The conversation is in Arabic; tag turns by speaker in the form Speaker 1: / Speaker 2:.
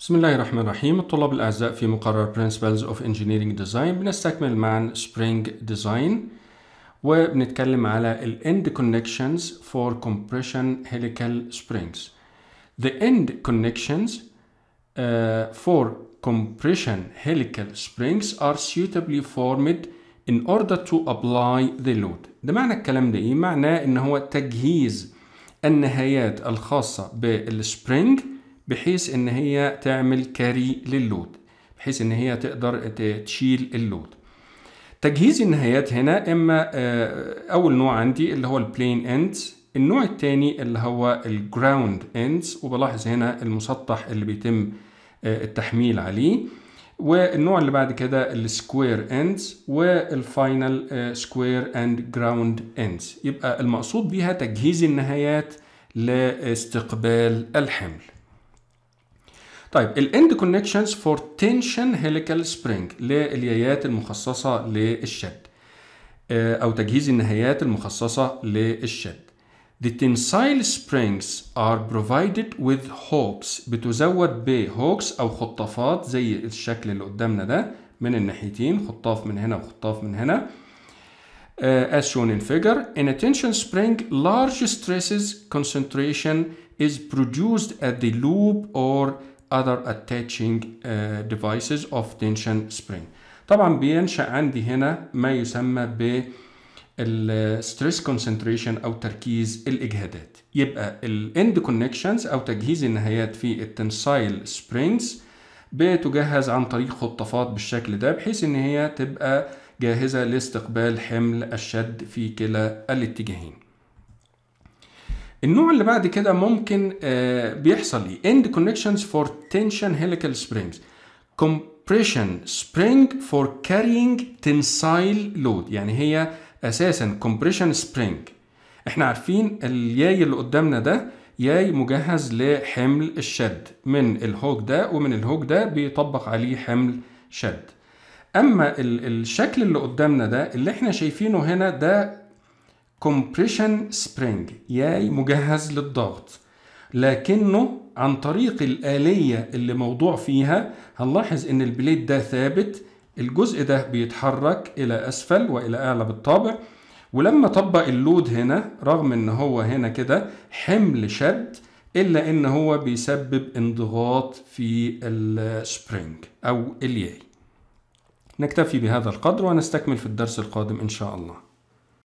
Speaker 1: بسم الله الرحمن الرحيم الطلاب الأعزاء في مقرر Principles of Engineering Design بنستكمل مع Spring Design وبنتكلم على ال End Connections for Compression Helical Springs The End Connections uh, for Compression Helical Springs are suitably formed in order to apply the load ده معنى الكلام ده إيه؟ معناه إن هو تجهيز النهايات الخاصة بالسبرينج بحيث ان هي تعمل كاري للود بحيث ان هي تقدر تشيل اللود تجهيز النهايات هنا اما آه، اول نوع عندي اللي هو البلين اندز النوع الثاني اللي هو الجراوند اندز وبلاحظ هنا المسطح اللي بيتم آه، التحميل عليه والنوع اللي بعد كده السكوير اندز والفاينل سكوير اند جراوند اندز يبقى المقصود بيها تجهيز النهايات لاستقبال الحمل طيب الاند كونكشنز فور تنشن هيليكال سبرينج لليايات المخصصه للشد آه، او تجهيز النهايات المخصصه للشد The tensile springs are provided with hooks بتزود بهوكس أو خطافات زي الشكل اللي قدامنا ده من الناحيتين خطاف من هنا وخطاف من هنا uh, as shown in figure in a tension spring large stresses concentration is produced at the loop or other attaching uh, devices of tension spring طبعا بينشأ عندي هنا ما يسمى ب الستريس كونسنتريشن او تركيز الاجهادات يبقى الاند كونكشنز او تجهيز النهايات في التنسايل سبرينجز بتجهز عن طريق خطافات بالشكل ده بحيث ان هي تبقى جاهزه لاستقبال حمل الشد في كلا الاتجاهين النوع اللي بعد كده ممكن آه، بيحصل ايه end connections for tension helical springs compression spring for carrying tensile load يعني هي اساسا compression spring احنا عارفين الياي اللي قدامنا ده ياي مجهز لحمل الشد من الهوك ده ومن الهوك ده بيطبق عليه حمل شد اما الشكل اللي قدامنا ده اللي احنا شايفينه هنا ده كومبريشن سبرينج ياي مجهز للضغط لكنه عن طريق الآلية اللي موضوع فيها هنلاحظ ان البليد ده ثابت الجزء ده بيتحرك إلى أسفل وإلى أعلى بالطابع ولما طبق اللود هنا رغم ان هو هنا كده حمل شد الا ان هو بيسبب انضغاط في السبرينج او الياي نكتفي بهذا القدر ونستكمل في الدرس القادم ان شاء الله